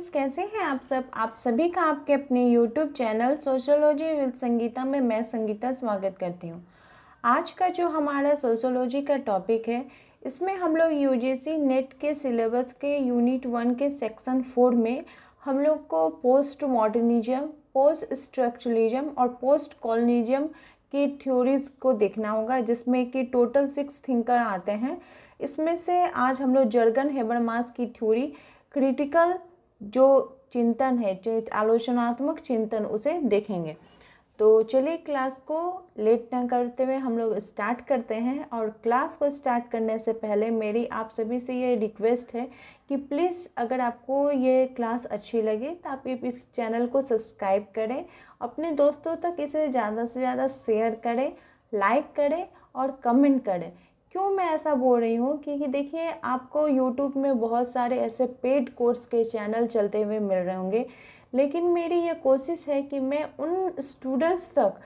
friends कैसे हैं आप सब आप सभी का आपके अपने YouTube channel sociology with Sangeeta में मैं संगीता स्वागत करती हूं आज का जो हमारा सोशोलॉजी का टॉपिक है इसमें हम लोग यूजीसी नेट के सिलेबस के यूनिट वन के सेक्शन फोर में हम लोग को पोस्ट मॉडर्निज्म पोस्ट स्ट्रक्चरलिज्म और पोस्ट कॉलोनिज्म की थ्योरीज़ को देखना होगा जिसमें कि टोटल सिक्स थिंकर आते हैं इसमें से आज हम लोग जर्गन हेबरमास की थ्योरी क्रिटिकल जो चिंतन है चेत आलोचनात्मक चिंतन उसे देखेंगे तो चलिए क्लास को लेट ना करते हुए हम लोग स्टार्ट करते हैं और क्लास को स्टार्ट करने से पहले मेरी आप सभी से ये रिक्वेस्ट है कि प्लीज़ अगर आपको ये क्लास अच्छी लगे तो आप इस चैनल को सब्सक्राइब करें अपने दोस्तों तक इसे ज़्यादा से ज़्यादा शेयर करें लाइक करें और कमेंट करें क्यों मैं ऐसा बोल रही हूँ क्योंकि देखिए आपको यूट्यूब में बहुत सारे ऐसे पेड कोर्स के चैनल चलते हुए मिल रहे होंगे लेकिन मेरी ये कोशिश है कि मैं उन स्टूडेंट्स तक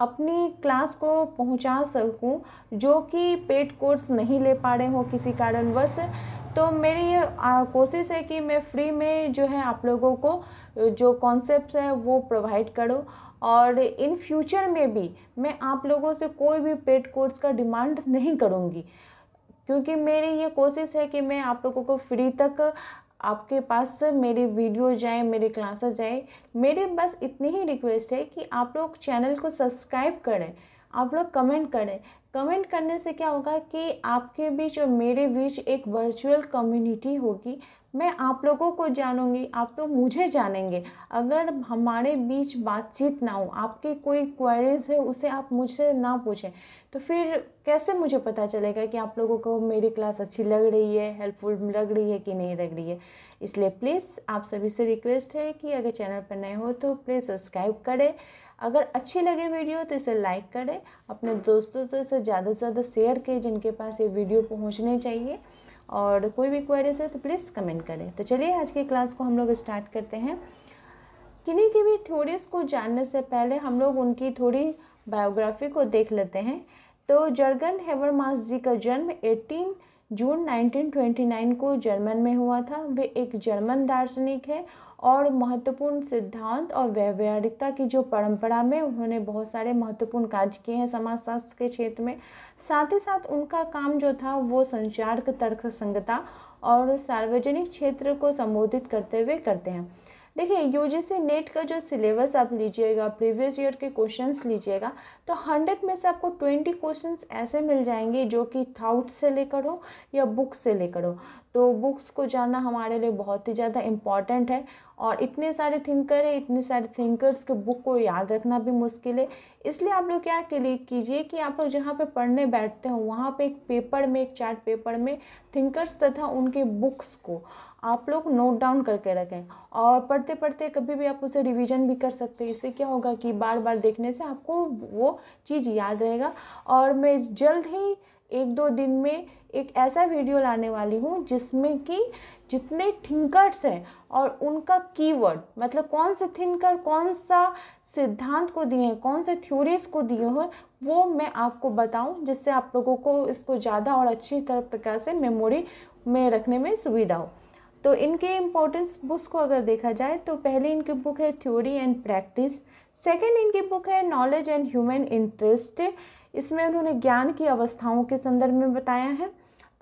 अपनी क्लास को पहुंचा सकूं जो कि पेड कोर्स नहीं ले पा रहे हो किसी कारणवश तो मेरी ये कोशिश है कि मैं फ्री में जो है आप लोगों को जो कॉन्सेप्ट है वो प्रोवाइड करूं और इन फ्यूचर में भी मैं आप लोगों से कोई भी पेड कोर्स का डिमांड नहीं करूँगी क्योंकि मेरी ये कोशिश है कि मैं आप लोगों को फ्री तक आपके पास मेरी वीडियो जाए मेरी क्लासेस जाए मेरी बस इतनी ही रिक्वेस्ट है कि आप लोग चैनल को सब्सक्राइब करें आप लोग कमेंट करें कमेंट करने से क्या होगा कि आपके बीच और मेरे बीच एक वर्चुअल कम्युनिटी होगी मैं आप लोगों को जानूंगी आप लोग मुझे जानेंगे अगर हमारे बीच बातचीत ना हो आपकी कोई क्वेरीज है उसे आप मुझसे ना पूछें तो फिर कैसे मुझे पता चलेगा कि आप लोगों को मेरी क्लास अच्छी लग रही है हेल्पफुल लग रही है कि नहीं लग रही है इसलिए प्लीज़ आप सभी से रिक्वेस्ट है कि अगर चैनल पर नए हो तो प्लीज़ सब्सक्राइब करें अगर अच्छी लगे वीडियो तो इसे लाइक करें अपने दोस्तों से इसे ज़्यादा से ज़्यादा शेयर करें जिनके पास ये वीडियो पहुँचने चाहिए और कोई भी क्वेरीज है तो प्लीज़ कमेंट करें तो चलिए आज की क्लास को हम लोग स्टार्ट करते हैं किन्हीं की भी थ्योरीज को जानने से पहले हम लोग उनकी थोड़ी बायोग्राफी को देख लेते हैं तो जर्गन हेवर जी का जन्म 18 जून 1929 को जर्मन में हुआ था वे एक जर्मन दार्शनिक है और महत्वपूर्ण सिद्धांत और व्यवहारिकता की जो परंपरा में उन्होंने बहुत सारे महत्वपूर्ण कार्य किए हैं समाजशास्त्र के क्षेत्र में साथ ही साथ उनका काम जो था वो संचार तर्क संगता और सार्वजनिक क्षेत्र को संबोधित करते हुए करते हैं देखिए यूजीसी नेट का जो सिलेबस आप लीजिएगा प्रीवियस ईयर के क्वेश्चंस लीजिएगा तो हंड्रेड में से आपको ट्वेंटी क्वेश्चंस ऐसे मिल जाएंगे जो कि थाउट से लेकर हो या बुक से लेकर हो तो बुक्स को जानना हमारे लिए बहुत ही ज़्यादा इम्पॉर्टेंट है और इतने सारे थिंकर है इतने सारे थिंकर्स के बुक को याद रखना भी मुश्किल है इसलिए आप लोग क्या क्लिक कीजिए कि आप लोग जहाँ पे पढ़ने बैठते हो वहाँ पे एक पेपर में एक चार्ट पेपर में थिंकर्स तथा उनके बुक्स को आप लोग नोट डाउन करके रखें और पढ़ते पढ़ते कभी भी आप उसे रिवीजन भी कर सकते हैं इससे क्या होगा कि बार बार देखने से आपको वो चीज़ याद रहेगा और मैं जल्द ही एक दो दिन में एक ऐसा वीडियो लाने वाली हूँ जिसमें कि जितने थिंकर्स हैं और उनका कीवर्ड मतलब कौन से थिंकर कौन सा सिद्धांत को दिए हैं कौन से थ्योरीज को दिए हैं वो मैं आपको बताऊं जिससे आप लोगों को इसको ज़्यादा और अच्छी तरह प्रकार से मेमोरी में रखने में सुविधा हो तो इनके इम्पोर्टेंस बुक्स को अगर देखा जाए तो पहले इनकी बुक है थ्योरी एंड प्रैक्टिस सेकेंड इनकी बुक है नॉलेज एंड ह्यूमन इंटरेस्ट इसमें उन्होंने ज्ञान की अवस्थाओं के संदर्भ में बताया है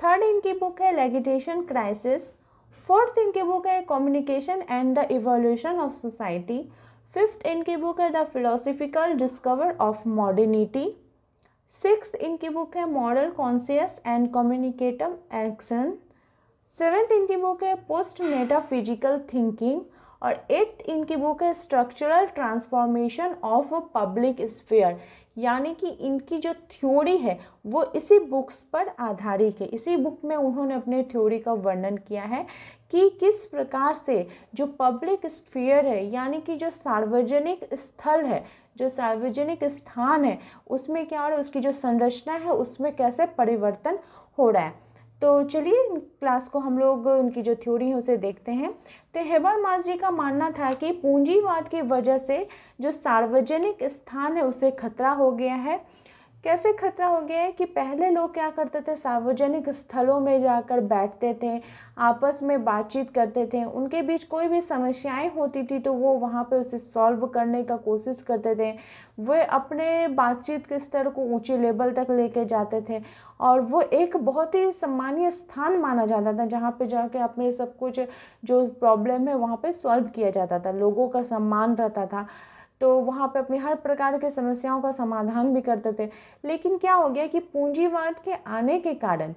थर्ड इनकी बुक है लेगिटेशन क्राइसिस फोर्थ इनकी बुक है communication and the evolution of society fifth इनकी बुक है the philosophical discover of modernity six इनकी बुक है moral conscious and communicative action seventh इनकी बुक है पोस्ट मेटाफिजिकल थिंकिंग और एट्थ इनकी बुक है structural transformation of public sphere यानी कि इनकी जो थ्योरी है वो इसी बुक्स पर आधारित है इसी बुक में उन्होंने अपने थ्योरी का वर्णन किया है कि किस प्रकार से जो पब्लिक स्फीयर है यानी कि जो सार्वजनिक स्थल है जो सार्वजनिक स्थान है उसमें क्या हो रहा है उसकी जो संरचना है उसमें कैसे परिवर्तन हो रहा है तो चलिए क्लास को हम लोग उनकी जो थ्योरी है उसे देखते हैं तो हेबर मास जी का मानना था कि पूंजीवाद की वजह से जो सार्वजनिक स्थान है उसे खतरा हो गया है कैसे खतरा हो गया है कि पहले लोग क्या करते थे सार्वजनिक स्थलों में जाकर बैठते थे आपस में बातचीत करते थे उनके बीच कोई भी समस्याएं होती थी तो वो वहाँ पे उसे सॉल्व करने का कोशिश करते थे वे अपने बातचीत के स्तर को ऊंचे लेवल तक लेके जाते थे और वो एक बहुत ही सम्मानीय स्थान माना जाता था जहाँ पे जाके अपने सब कुछ जो प्रॉब्लम है वहाँ पे सॉल्व किया जाता था लोगों का सम्मान रहता था तो वहाँ पे अपनी हर प्रकार के समस्याओं का समाधान भी करते थे लेकिन क्या हो गया कि पूंजीवाद के आने के कारण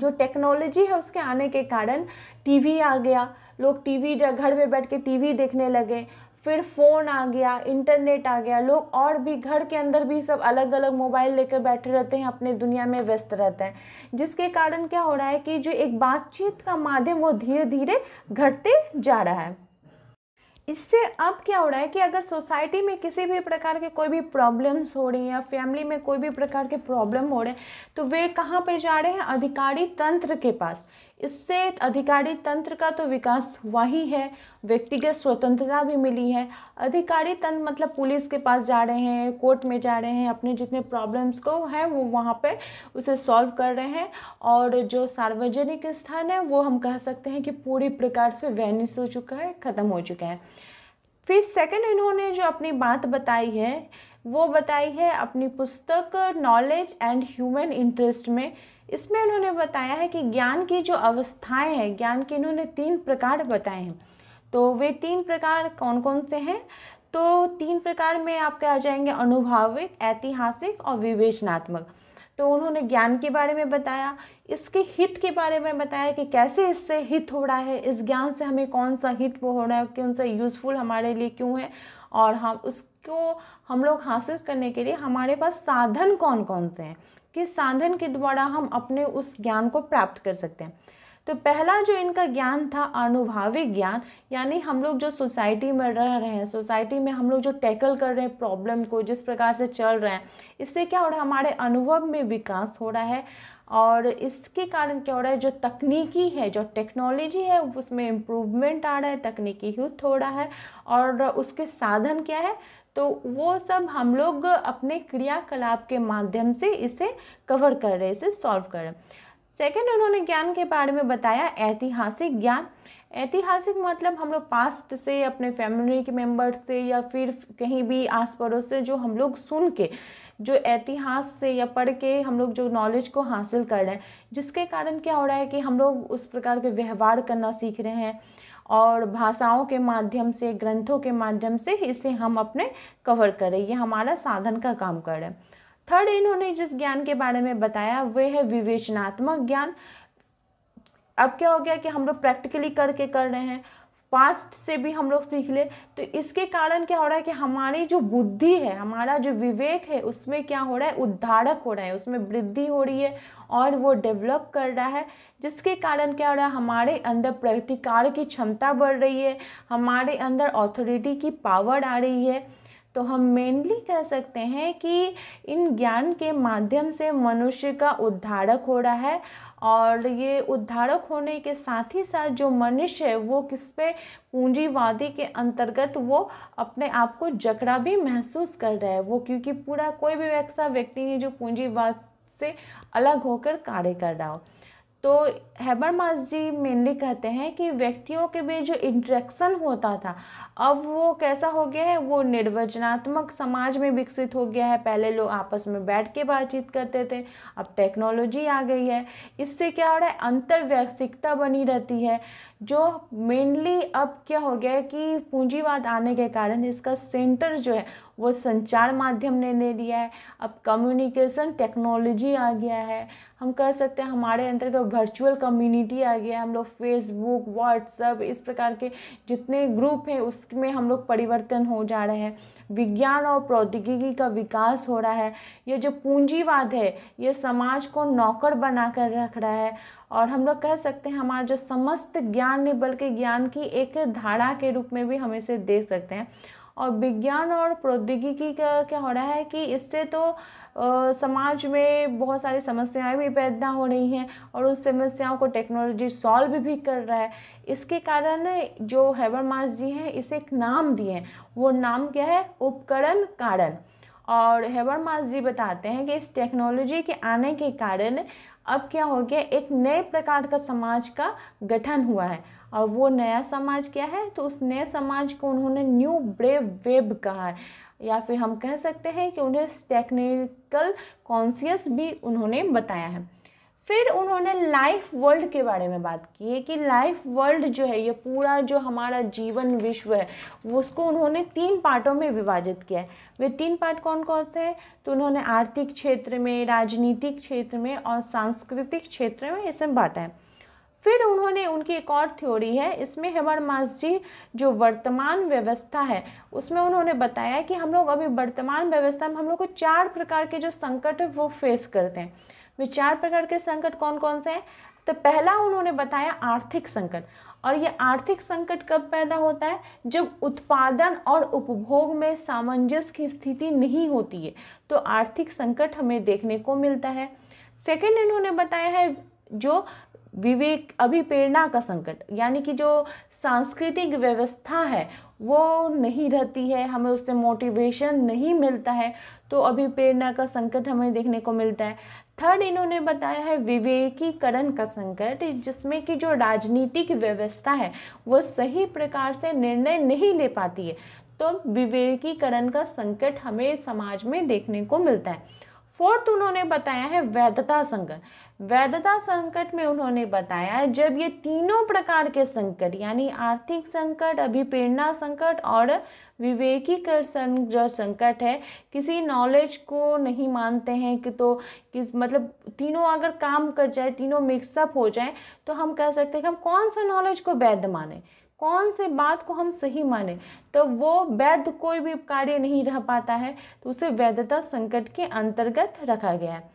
जो टेक्नोलॉजी है उसके आने के कारण टीवी आ गया लोग टीवी घर में बैठ के टीवी देखने लगे फिर फ़ोन आ गया इंटरनेट आ गया लोग और भी घर के अंदर भी सब अलग अलग मोबाइल लेकर बैठे रहते हैं अपने दुनिया में व्यस्त रहते हैं जिसके कारण क्या हो रहा है कि जो एक बातचीत का माध्यम वो धीरे धीरे घटते जा रहा है इससे अब क्या हो रहा है कि अगर सोसाइटी में किसी भी प्रकार के कोई भी प्रॉब्लम्स हो रही हैं या फैमिली में कोई भी प्रकार के प्रॉब्लम हो रहे हैं तो वे कहाँ पे जा रहे हैं अधिकारी तंत्र के पास इससे अधिकारी तंत्र का तो विकास हुआ ही है व्यक्तिगत स्वतंत्रता भी मिली है अधिकारी तंत्र मतलब पुलिस के पास जा रहे हैं कोर्ट में जा रहे हैं अपने जितने प्रॉब्लम्स को हैं वो वहाँ पे उसे सॉल्व कर रहे हैं और जो सार्वजनिक स्थान है वो हम कह सकते हैं कि पूरी प्रकार से वैनिस हो चुका है ख़त्म हो चुका है फिर सेकंड इन्होंने जो अपनी बात बताई है वो बताई है अपनी पुस्तक नॉलेज एंड ह्यूमन इंटरेस्ट में इसमें उन्होंने बताया है कि ज्ञान की जो अवस्थाएं हैं ज्ञान के इन्होंने तीन प्रकार बताए हैं तो वे तीन प्रकार कौन कौन से हैं तो तीन प्रकार में आपके आ जाएंगे अनुभाविक ऐतिहासिक और विवेचनात्मक तो उन्होंने ज्ञान के बारे में बताया इसके हित के बारे में बताया कि कैसे इससे हित हो रहा है इस ज्ञान से हमें कौन सा हित हो रहा है कौन सा यूज़फुल हमारे लिए क्यों है और हम उसको हम लोग हासिल करने के लिए हमारे पास साधन कौन कौन से हैं किस साधन के द्वारा हम अपने उस ज्ञान को प्राप्त कर सकते हैं तो पहला जो इनका ज्ञान था अनुभाविक ज्ञान यानी हम लोग जो सोसाइटी में रह रहे हैं सोसाइटी में हम लोग जो टैकल कर रहे हैं प्रॉब्लम को जिस प्रकार से चल रहे हैं इससे क्या हो रहा है हमारे अनुभव में विकास हो रहा है और इसके कारण क्या हो रहा है जो तकनीकी है जो टेक्नोलॉजी है उसमें इम्प्रूवमेंट आ रहा है तकनीकी युद्ध हो रहा है और उसके साधन क्या है तो वो सब हम लोग अपने क्रियाकलाप के माध्यम से इसे कवर कर रहे हैं इसे सॉल्व कर रहे हैं सेकंड उन्होंने ज्ञान के बारे में बताया ऐतिहासिक ज्ञान ऐतिहासिक मतलब हम लोग पास्ट से अपने फैमिली के मेम्बर से या फिर कहीं भी आस पड़ोस से जो हम लोग सुन के जो ऐतिहास से या पढ़ के हम लोग जो नॉलेज को हासिल कर रहे हैं जिसके कारण क्या हो रहा है कि हम लोग उस प्रकार के व्यवहार करना सीख रहे हैं और भाषाओं के माध्यम से ग्रंथों के माध्यम से इसे हम अपने कवर करें ये हमारा साधन का काम कर रहे हैं थर्ड इन्होंने जिस ज्ञान के बारे में बताया वह है विवेचनात्मक ज्ञान अब क्या हो गया कि हम लोग प्रैक्टिकली करके कर रहे हैं पास्ट से भी हम लोग सीख ले तो इसके कारण क्या हो रहा है कि हमारी जो बुद्धि है हमारा जो विवेक है उसमें क्या हो रहा है उद्धारक हो रहा है उसमें वृद्धि हो रही है और वो डेवलप कर रहा है जिसके कारण क्या हो रहा है हमारे अंदर प्रतिकार की क्षमता बढ़ रही है हमारे अंदर ऑथोरिटी की पावर आ रही है तो हम मेनली कह सकते हैं कि इन ज्ञान के माध्यम से मनुष्य का उद्धारक हो रहा है और ये उद्धारक होने के साथ ही साथ जो मनुष्य है वो किस पे पूंजीवादी के अंतर्गत वो अपने आप को जकड़ा भी महसूस कर रहा है वो क्योंकि पूरा कोई भी ऐसा व्यक्ति नहीं जो पूंजीवाद से अलग होकर कार्य कर रहा हो तो हैबर मास जी मेनली कहते हैं कि व्यक्तियों के बीच जो इंट्रैक्शन होता था अब वो कैसा हो गया है वो निर्वचनात्मक समाज में विकसित हो गया है पहले लोग आपस में बैठ के बातचीत करते थे अब टेक्नोलॉजी आ गई है इससे क्या हो रहा है अंतर्वैसिकता बनी रहती है जो मेनली अब क्या हो गया है कि पूंजीवाद आने के कारण इसका सेंटर जो है वो संचार माध्यम ने ले लिया है अब कम्युनिकेशन टेक्नोलॉजी आ गया है हम कह सकते हैं हमारे अंदर का वर्चुअल कम्युनिटी आ गया है हम लोग फेसबुक व्हाट्सअप इस प्रकार के जितने ग्रुप हैं उसमें हम लोग परिवर्तन हो जा रहे हैं विज्ञान और प्रौद्योगिकी का विकास हो रहा है ये जो पूंजीवाद है ये समाज को नौकर बना कर रख रहा है और हम लोग कह सकते हैं हमारा जो समस्त ज्ञान ने बल्कि ज्ञान की एक धारा के रूप में भी हम इसे देख सकते हैं और विज्ञान और प्रौद्योगिकी का क्या हो रहा है कि इससे तो आ, समाज में बहुत सारी समस्याएं भी पैदा हो रही हैं और उस समस्याओं को टेक्नोलॉजी सॉल्व भी कर रहा है इसके कारण जो मास जी हैं इसे एक नाम दिए हैं वो नाम क्या है उपकरण कारण और मास जी बताते हैं कि इस टेक्नोलॉजी के आने के कारण अब क्या हो गया एक नए प्रकार का समाज का गठन हुआ है और वो नया समाज क्या है तो उस नए समाज को उन्होंने न्यू ब्रेव वेब कहा है या फिर हम कह सकते हैं कि उन्हें टेक्निकल कॉन्सियस भी उन्होंने बताया है फिर उन्होंने लाइफ वर्ल्ड के बारे में बात की है कि लाइफ वर्ल्ड जो है ये पूरा जो हमारा जीवन विश्व है वो उसको उन्होंने तीन पार्टों में विभाजित किया है वे तीन पार्ट कौन कौन थे तो उन्होंने आर्थिक क्षेत्र में राजनीतिक क्षेत्र में और सांस्कृतिक क्षेत्र में इसे बांटा है फिर उन्होंने उनकी एक और थ्योरी है इसमें मास जी जो वर्तमान व्यवस्था है उसमें उन्होंने बताया कि हम लोग अभी वर्तमान व्यवस्था में हम लोग को चार प्रकार के जो संकट है वो फेस करते हैं वे चार प्रकार के संकट कौन कौन से हैं तो पहला उन्होंने बताया आर्थिक संकट और ये आर्थिक संकट कब पैदा होता है जब उत्पादन और उपभोग में सामंजस्य की स्थिति नहीं होती है तो आर्थिक संकट हमें देखने को मिलता है सेकेंड इन्होंने बताया है जो विवेक अभिप्रेरणा का संकट यानी कि जो सांस्कृतिक व्यवस्था है वो नहीं रहती है हमें उससे मोटिवेशन नहीं मिलता है तो अभिप्रेरणा का संकट हमें देखने को मिलता है थर्ड इन्होंने बताया है विवेकीकरण का संकट जिसमें कि जो राजनीतिक व्यवस्था है वह सही प्रकार से निर्णय नहीं ले पाती है तो विवेकीकरण का संकट हमें समाज में देखने को मिलता है फोर्थ उन्होंने बताया है वैधता संकट वैधता संकट में उन्होंने बताया है जब ये तीनों प्रकार के संकट यानी आर्थिक संकट अभिप्रेरणा संकट और विवेकीकरण जो संकट है किसी नॉलेज को नहीं मानते हैं कि तो किस मतलब तीनों अगर काम कर जाए तीनों मिक्सअप हो जाए तो हम कह सकते हैं कि हम कौन सा नॉलेज को वैध माने कौन से बात को हम सही माने तो वो वैध कोई भी कार्य नहीं रह पाता है तो उसे वैधता संकट के अंतर्गत रखा गया है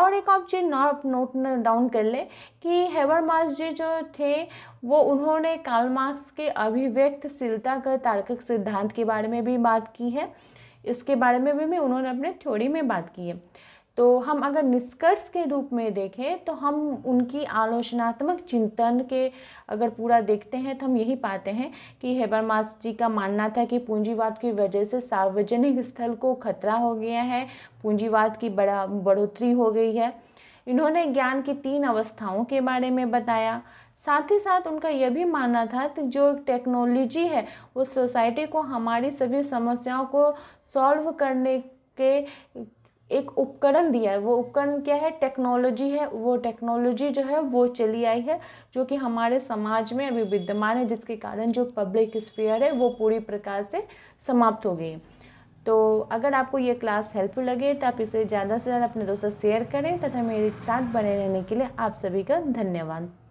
और एक आप जी नॉट नोट डाउन कर ले कि हेवर मार्स जी जो थे वो उन्होंने काल मार्क्स के अभिव्यक्तशीलता का तार्किक सिद्धांत के बारे में भी बात की है इसके बारे में भी, मैं उन्होंने अपने थ्योरी में बात की है तो हम अगर निष्कर्ष के रूप में देखें तो हम उनकी आलोचनात्मक चिंतन के अगर पूरा देखते हैं तो हम यही पाते हैं कि हेबरमास जी का मानना था कि पूंजीवाद की वजह से सार्वजनिक स्थल को खतरा हो गया है पूंजीवाद की बड़ा बढ़ोतरी हो गई है इन्होंने ज्ञान की तीन अवस्थाओं के बारे में बताया साथ ही साथ उनका यह भी मानना था कि जो टेक्नोलॉजी है वो सोसाइटी को हमारी सभी समस्याओं को सॉल्व करने के एक उपकरण दिया है वो उपकरण क्या है टेक्नोलॉजी है वो टेक्नोलॉजी जो है वो चली आई है जो कि हमारे समाज में अभी विद्यमान है जिसके कारण जो पब्लिक स्फीयर है वो पूरी प्रकार से समाप्त हो गई है तो अगर आपको ये क्लास हेल्पफुल लगे तो आप इसे ज़्यादा से ज़्यादा अपने दोस्तों शेयर करें तथा मेरे साथ बने रहने के लिए आप सभी का धन्यवाद